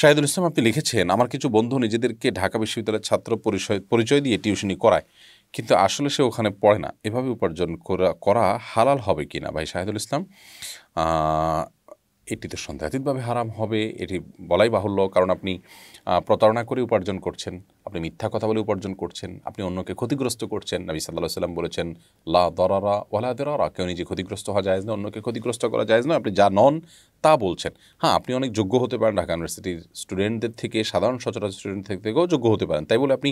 শাহিদুল ইসলাম আপনি লিখেছেন আমার কিছু বন্ধু নিজেদেরকে ঢাকা বিশ্ববিদ্যালয়ের ছাত্র পরিচয় পরিচয় দিয়ে টিউশনি করায় কিন্তু আসলে সে ওখানে পড়ে না এভাবে উপার্জন করা করা হালাল হবে কি না ভাই শাহিদুল ইসলাম এটি তো সন্দেহাতীতভাবে হারাম হবে এটি বলাই বাহুল্য কারণ আপনি প্রতারণা করে উপার্জন করছেন আপনি মিথ্যা কথা বলে উপার্জন করছেন আপনি অন্যকে ক্ষতিগ্রস্ত করছেন নবী সাল্লাহ সাল্লাম বলেছেন লা দরারা ওলা দরারা কেউ নিজে ক্ষতিগ্রস্ত হওয়া যায় না অন্যকে ক্ষতিগ্রস্ত করা যায় না আপনি যা নন তা বলছেন হ্যাঁ আপনি অনেক যোগ্য হতে পারেন ঢাকা ইউনিভার্সিটির স্টুডেন্টদের থেকে সাধারণ সচরাচর স্টুডেন্ট থেকেও যোগ্য হতে পারেন তাই বলে আপনি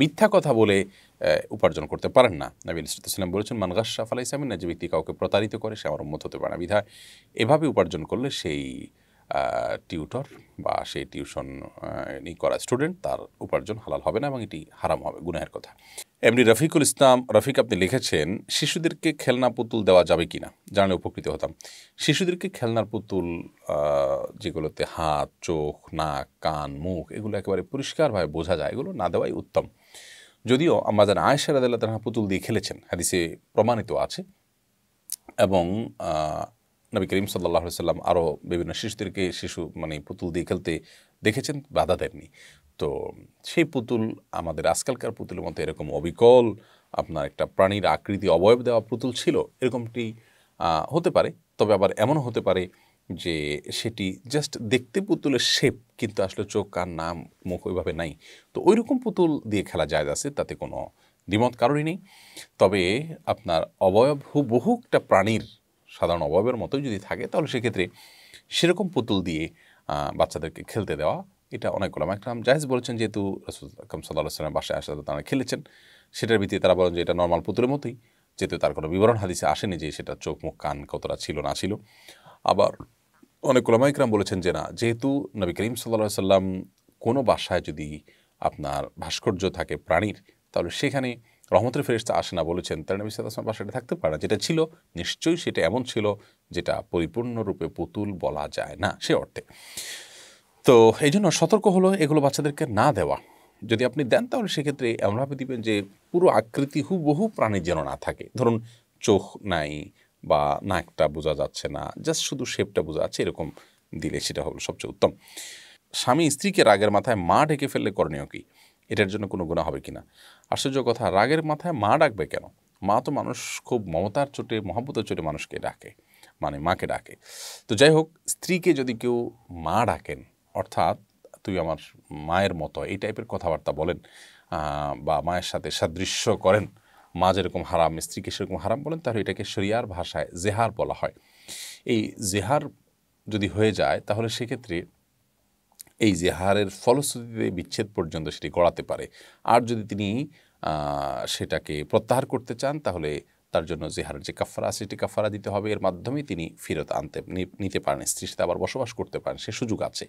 মিথ্যা কথা বলে উপার্জন করতে পারেন না নবীন ইসলাম বলেছেন মানগাসা ফালাই ইসলামের না যে ব্যক্তি কাউকে প্রতারিত করে সে আমার উন্মত হতে পারে না বিধায় এভাবে উপার্জন করলে সেই টিউটর বা সেই টিউশন করা স্টুডেন্ট তার উপার্জন হালাল হবে না এবং এটি হারাম হবে গুনাহের কথা এমনি রফিকুল ইসলাম রফিক আপনি লিখেছেন শিশুদেরকে খেলনা পুতুল দেওয়া যাবে কি না জানলে উপকৃত হতাম শিশুদেরকে খেলনার পুতুল যেগুলোতে হাত চোখ নাক কান মুখ এগুলো একেবারে পরিষ্কারভাবে বোঝা যায় এগুলো না দেওয়াই উত্তম যদিও আমাদের আয়েশা রাদাল্লাহ তাহা পুতুল দিয়ে খেলেছেন হাদিসে প্রমাণিত আছে এবং নবী করিম সাল্লাহ সাল্লাম আরও বিভিন্ন শিশুদেরকে শিশু মানে পুতুল দিয়ে খেলতে দেখেছেন বাধা দেননি তো সেই পুতুল আমাদের আজকালকার পুতুলের মতো এরকম অবিকল আপনার একটা প্রাণীর আকৃতি অবয়ব দেওয়া পুতুল ছিল এরকমটি হতে পারে তবে আবার এমনও হতে পারে যে সেটি জাস্ট দেখতে পুতুলের শেপ কিন্তু আসলে চোখ কান নাম মুখ ওইভাবে নাই তো ওই রকম পুতুল দিয়ে খেলা যায় আছে তাতে কোনো দ্বিমত কারোরই নেই তবে আপনার অবয়ব বহু একটা প্রাণীর সাধারণ অবয়বের মতো যদি থাকে তাহলে সেক্ষেত্রে সেরকম পুতুল দিয়ে বাচ্চাদেরকে খেলতে দেওয়া এটা অনেক গোলাম একরাম জাহেজ বলেছেন যেহেতু রসুল আকরম বাসায় আসা তারা খেলেছেন সেটার ভিত্তিতে তারা বলেন যে এটা নর্মাল পুতুলের মতোই যেহেতু তার কোনো বিবরণ হাদিসে আসেনি যে সেটা চোখ মুখ কান কতটা ছিল না ছিল আবার অনেক ওলামাইকরাম বলেছেন যে না যেহেতু নবী করিম সাল্লা সাল্লাম কোনো বাসায় যদি আপনার ভাস্কর্য থাকে প্রাণীর তাহলে সেখানে রহমতের ফেরিস্তা আসে না বলেছেন তাহলে নবী সাল্লাহাম বাসাটা থাকতে পারে না যেটা ছিল নিশ্চয়ই সেটা এমন ছিল যেটা পরিপূর্ণরূপে পুতুল বলা যায় না সে অর্থে তো এই জন্য সতর্ক হলো এগুলো বাচ্চাদেরকে না দেওয়া যদি আপনি দেন তাহলে সেক্ষেত্রে এমনভাবে দিবেন যে পুরো আকৃতি হুবহু প্রাণীর যেন না থাকে ধরুন চোখ নাই বা নাকটা বোঝা যাচ্ছে না জাস্ট শুধু শেপটা বোঝা যাচ্ছে এরকম দিলে সেটা হলো সবচেয়ে উত্তম স্বামী স্ত্রীকে রাগের মাথায় মা ডেকে ফেললে করণীয় কি এটার জন্য কোনো গুণা হবে কিনা আশ্চর্য কথা রাগের মাথায় মা ডাকবে কেন মা তো মানুষ খুব মমতার চোটে মহব্বতের চোটে মানুষকে ডাকে মানে মাকে ডাকে তো যাই হোক স্ত্রীকে যদি কেউ মা ডাকেন অর্থাৎ তুই আমার মায়ের মতো এই টাইপের কথাবার্তা বলেন বা মায়ের সাথে সাদৃশ্য করেন মা যেরকম হারাম স্ত্রীকে সেরকম হারাম বলেন তাহলে এটাকে শরিয়ার ভাষায় জেহার বলা হয় এই জেহার যদি হয়ে যায় তাহলে সেক্ষেত্রে এই জেহারের ফলশ্রুতিতে বিচ্ছেদ পর্যন্ত সেটি গড়াতে পারে আর যদি তিনি সেটাকে প্রত্যাহার করতে চান তাহলে তার জন্য জেহারের যে কাফারা সেটি কাফারা দিতে হবে এর মাধ্যমে তিনি ফেরত আনতে নিতে পারেন স্ত্রীর সাথে আবার বসবাস করতে পারেন সে সুযোগ আছে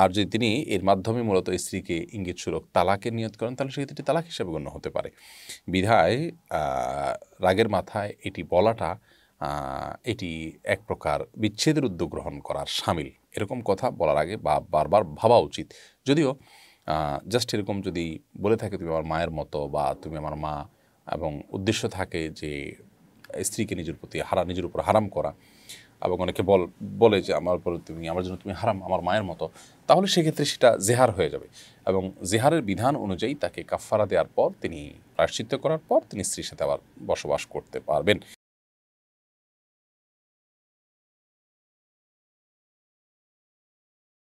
আর যদি তিনি এর মাধ্যমে মূলত স্ত্রীকে ইঙ্গিত সুরক তালাকের নিয়ত করেন তাহলে সেক্ষেত্রে তালাক হিসেবে গণ্য হতে পারে বিধায় রাগের মাথায় এটি বলাটা এটি এক প্রকার বিচ্ছেদের উদ্যোগ গ্রহণ করার সামিল এরকম কথা বলার আগে বা বারবার ভাবা উচিত যদিও জাস্ট এরকম যদি বলে থাকে তুমি আমার মায়ের মতো বা তুমি আমার মা এবং উদ্দেশ্য থাকে যে স্ত্রীকে নিজের প্রতি হারা নিজের উপর হারাম করা এবং অনেকে বল বলে যে আমার উপর তুমি আমার জন্য তুমি হারাম আমার মায়ের মতো তাহলে সেক্ষেত্রে সেটা জেহার হয়ে যাবে এবং জেহারের বিধান অনুযায়ী তাকে কাফফারা দেওয়ার পর তিনি প্রায়শ্চিত্ত করার পর তিনি স্ত্রীর সাথে আবার বসবাস করতে পারবেন